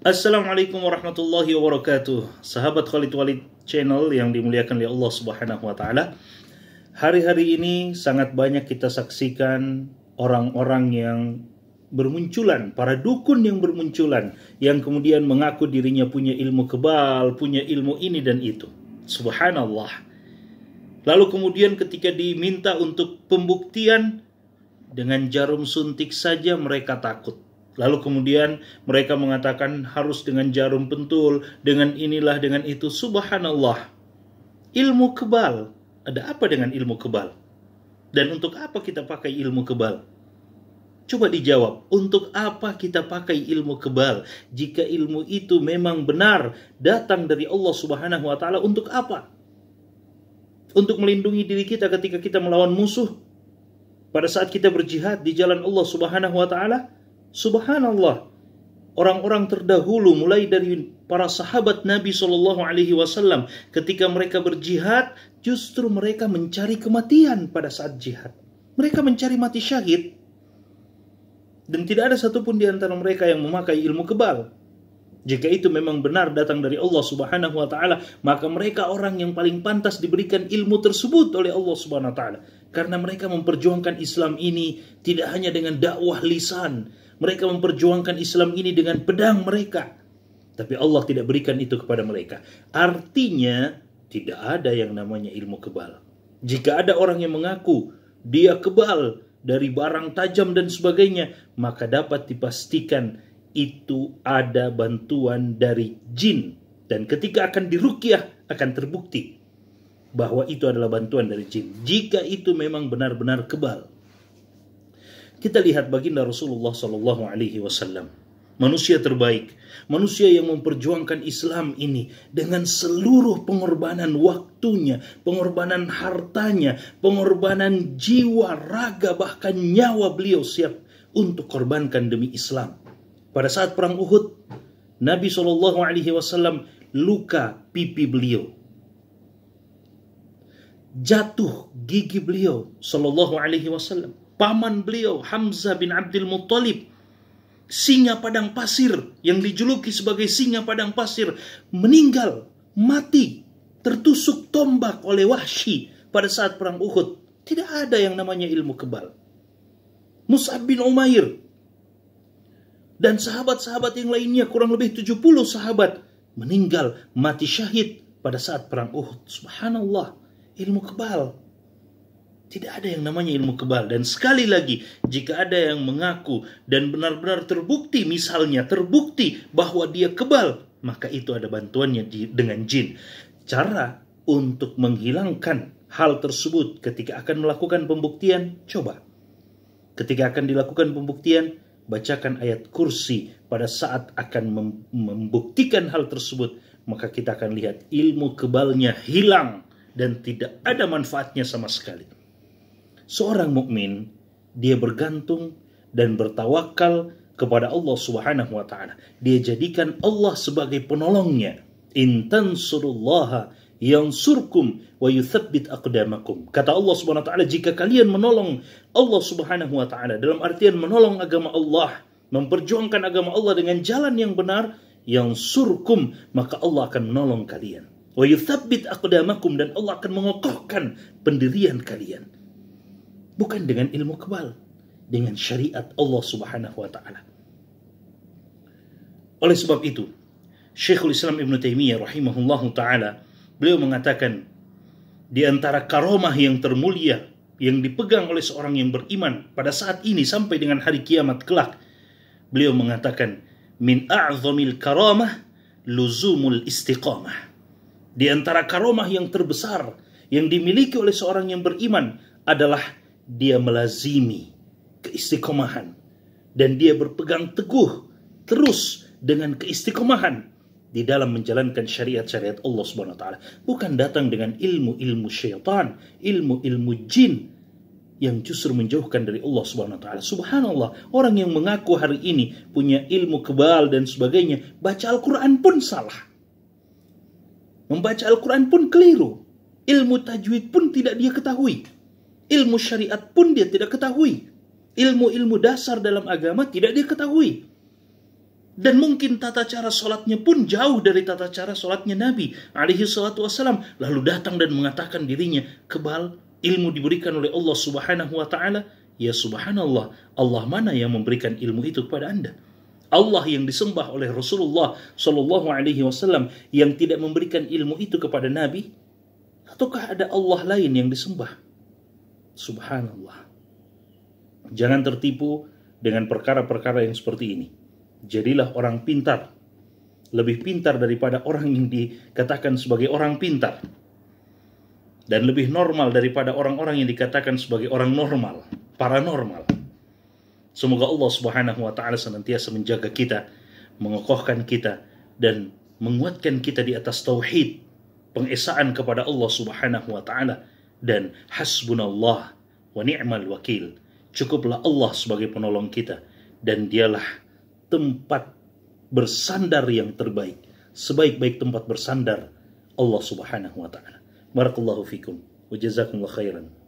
Assalamualaikum warahmatullahi wabarakatuh. Sahabat Khalid Walid Channel yang dimuliakan oleh Allah Subhanahu wa taala. Hari-hari ini sangat banyak kita saksikan orang-orang yang bermunculan, para dukun yang bermunculan yang kemudian mengaku dirinya punya ilmu kebal, punya ilmu ini dan itu. Subhanallah. Lalu kemudian ketika diminta untuk pembuktian dengan jarum suntik saja mereka takut Lalu kemudian mereka mengatakan harus dengan jarum pentul, dengan inilah, dengan itu. Subhanallah. Ilmu kebal. Ada apa dengan ilmu kebal? Dan untuk apa kita pakai ilmu kebal? Coba dijawab, untuk apa kita pakai ilmu kebal jika ilmu itu memang benar datang dari Allah Subhanahu wa taala untuk apa? Untuk melindungi diri kita ketika kita melawan musuh pada saat kita berjihad di jalan Allah Subhanahu wa taala Subhanallah, orang-orang terdahulu mulai dari para sahabat Nabi Shallallahu Alaihi Wasallam ketika mereka berjihad justru mereka mencari kematian pada saat jihad mereka mencari mati syahid dan tidak ada satupun di antara mereka yang memakai ilmu kebal jika itu memang benar datang dari Allah Subhanahu wa taala maka mereka orang yang paling pantas diberikan ilmu tersebut oleh Allah Subhanahu wa taala karena mereka memperjuangkan Islam ini tidak hanya dengan dakwah lisan mereka memperjuangkan Islam ini dengan pedang mereka. Tapi Allah tidak berikan itu kepada mereka. Artinya tidak ada yang namanya ilmu kebal. Jika ada orang yang mengaku dia kebal dari barang tajam dan sebagainya, maka dapat dipastikan itu ada bantuan dari jin. Dan ketika akan dirukyah akan terbukti bahwa itu adalah bantuan dari jin. Jika itu memang benar-benar kebal. Kita lihat baginda Rasulullah Sallallahu Alaihi Wasallam, manusia terbaik, manusia yang memperjuangkan Islam ini dengan seluruh pengorbanan waktunya, pengorbanan hartanya, pengorbanan jiwa, raga, bahkan nyawa beliau siap untuk korbankan demi Islam. Pada saat perang Uhud, Nabi Shallallahu Alaihi Wasallam luka pipi beliau, jatuh gigi beliau Sallallahu Alaihi Wasallam paman beliau Hamzah bin Abdul Muttalib singa padang pasir yang dijuluki sebagai singa padang pasir meninggal mati tertusuk tombak oleh Wahsy pada saat perang Uhud tidak ada yang namanya ilmu kebal Mus'ab bin Umair dan sahabat-sahabat yang lainnya kurang lebih 70 sahabat meninggal mati syahid pada saat perang Uhud subhanallah ilmu kebal tidak ada yang namanya ilmu kebal. Dan sekali lagi, jika ada yang mengaku dan benar-benar terbukti, misalnya terbukti bahwa dia kebal, maka itu ada bantuannya di, dengan jin. Cara untuk menghilangkan hal tersebut ketika akan melakukan pembuktian, coba. Ketika akan dilakukan pembuktian, bacakan ayat kursi pada saat akan mem membuktikan hal tersebut. Maka kita akan lihat ilmu kebalnya hilang dan tidak ada manfaatnya sama sekali seorang mukmin dia bergantung dan bertawakal kepada Allah Subhanahu wa taala. Dia jadikan Allah sebagai penolongnya. yang yansurkum wa yuthabbit aqdamakum. Kata Allah Subhanahu wa taala, jika kalian menolong Allah Subhanahu wa taala dalam artian menolong agama Allah, memperjuangkan agama Allah dengan jalan yang benar, yang surkum maka Allah akan menolong kalian. Wa yuthabbit aqdamakum dan Allah akan mengokohkan pendirian kalian bukan dengan ilmu kebal, dengan syariat Allah Subhanahu wa taala. Oleh sebab itu, Syekhul Islam Ibn Taimiyah rahimahullahu taala beliau mengatakan di antara karomah yang termulia yang dipegang oleh seorang yang beriman pada saat ini sampai dengan hari kiamat kelak beliau mengatakan min a'zamil karamah luzumul istiqamah di antara karomah yang terbesar yang dimiliki oleh seorang yang beriman adalah dia melazimi keistiqomahan dan dia berpegang teguh terus dengan keistiqomahan di dalam menjalankan syariat-syariat Allah Subhanahu wa taala, bukan datang dengan ilmu-ilmu syaitan, ilmu-ilmu jin yang justru menjauhkan dari Allah Subhanahu wa taala. Subhanallah, orang yang mengaku hari ini punya ilmu kebal dan sebagainya, baca Al-Qur'an pun salah. Membaca Al-Qur'an pun keliru. Ilmu tajwid pun tidak dia ketahui ilmu syariat pun dia tidak ketahui. Ilmu-ilmu dasar dalam agama tidak dia ketahui. Dan mungkin tata cara sholatnya pun jauh dari tata cara sholatnya Nabi alaihi salatu wassalam. Lalu datang dan mengatakan dirinya, kebal ilmu diberikan oleh Allah subhanahu wa ta'ala. Ya subhanallah, Allah mana yang memberikan ilmu itu kepada anda? Allah yang disembah oleh Rasulullah Shallallahu Alaihi Wasallam yang tidak memberikan ilmu itu kepada Nabi, ataukah ada Allah lain yang disembah? Subhanallah. Jangan tertipu dengan perkara-perkara yang seperti ini. Jadilah orang pintar. Lebih pintar daripada orang yang dikatakan sebagai orang pintar. Dan lebih normal daripada orang-orang yang dikatakan sebagai orang normal, paranormal. Semoga Allah Subhanahu wa taala senantiasa menjaga kita, mengokohkan kita dan menguatkan kita di atas tauhid, pengesaan kepada Allah Subhanahu wa taala dan hasbunallah wa ni'mal wakil. Cukuplah Allah sebagai penolong kita dan dialah tempat bersandar yang terbaik. Sebaik-baik tempat bersandar Allah Subhanahu wa taala. Barakallahu fikum wa jazakumullah khairan.